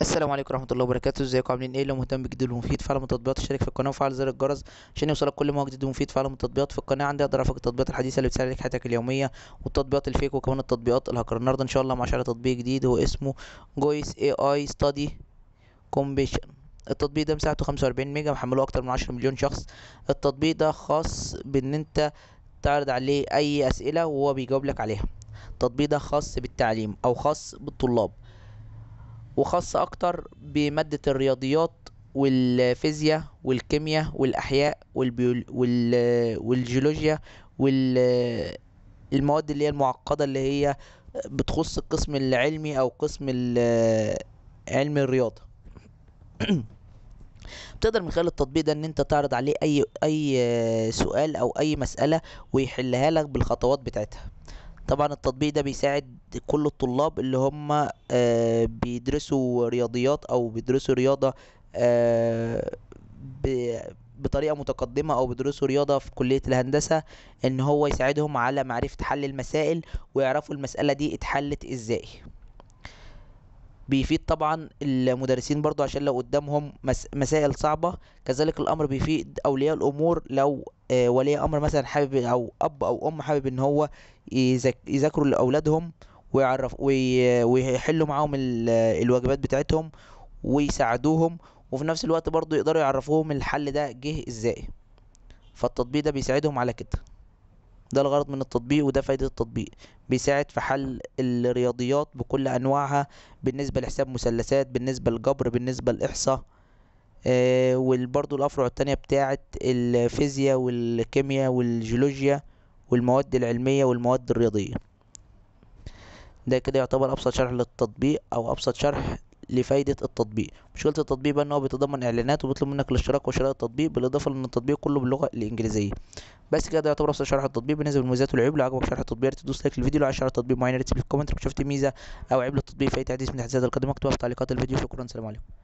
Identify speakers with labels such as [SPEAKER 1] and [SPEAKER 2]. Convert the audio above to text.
[SPEAKER 1] السلام عليكم ورحمه الله وبركاته ازيكم عاملين ايه لو مهتم بالجديد والمفيد فعل التطبيقات اشترك في القناه وفعل زر الجرس عشان يوصلك كل ما جديد ومفيد فعل التطبيقات في القناه عندي اقدر افك التطبيقات الحديثه اللي بتساعدك عليك حياتك اليوميه والتطبيقات الفيك وكمان التطبيقات الهاكر النهارده ان شاء الله مع شرح تطبيق جديد هو اسمه جويس اي اي ستادي كومبيشن التطبيق ده مساحته 45 ميجا محمله اكتر من 10 مليون شخص التطبيق ده خاص بان انت تعرض عليه اي اسئله وهو بيجاوب لك عليها التطبيق ده خاص بالتعليم او خاص بالطلاب وخاصة أكتر بمادة الرياضيات والفيزياء والكيمياء والأحياء والبيول والجيولوجيا والمواد اللي هي المعقدة اللي هي بتخص القسم العلمي أو قسم علم الرياضة بتقدر من خلال التطبيق ده ان انت تعرض عليه اي اي سؤال او اي مساله ويحلها لك بالخطوات بتاعتها طبعا التطبيق ده بيساعد كل الطلاب اللي هم آه، بيدرسوا رياضيات او بيدرسوا رياضه آه، بطريقه متقدمه او بيدرسوا رياضه في كليه الهندسه ان هو يساعدهم على معرفه حل المسائل ويعرفوا المساله دي اتحلت ازاي بيفيد طبعا المدرسين برضو عشان لو قدامهم مسائل صعبة كذلك الأمر بيفيد أولياء الأمور لو آه، ولي امر مثلا حابب او اب او ام حابب ان هو يذاكروا لاولادهم ويعرف ويحلوا معاهم الواجبات بتاعتهم ويساعدوهم وفي نفس الوقت برضو يقدروا يعرفوهم الحل ده جه ازاي فالتطبيق ده بيساعدهم على كده ده الغرض من التطبيق وده فايدة التطبيق بيساعد في حل الرياضيات بكل أنواعها بالنسبة لحساب مثلثات بالنسبة للجبر بالنسبة للاحصاء آه، وبرضو الافرع التانية بتاعة الفيزياء والكيمياء والجيولوجيا والمواد العلمية والمواد الرياضية ده كده يعتبر ابسط شرح للتطبيق او ابسط شرح لفايدة التطبيق مشكلة التطبيق بقى ان هو بيتضمن اعلانات وبيطلب منك الاشتراك وشراء التطبيق بالاضافة لان التطبيق كله باللغة الانجليزية بس كده ده يعتبر ابسط شرح التطبيق بالنسبة للمميزات والعيوب لو عجبك شرح التطبيق تدوس لايك للفيديو لو عايز شرح التطبيق معين اكتب في الكومنت لو شفت ميزة او عيب للتطبيق فايت حديث من التحديثات القادمة اكتبها في تعليقات الفيديو شكرا سلام عليكم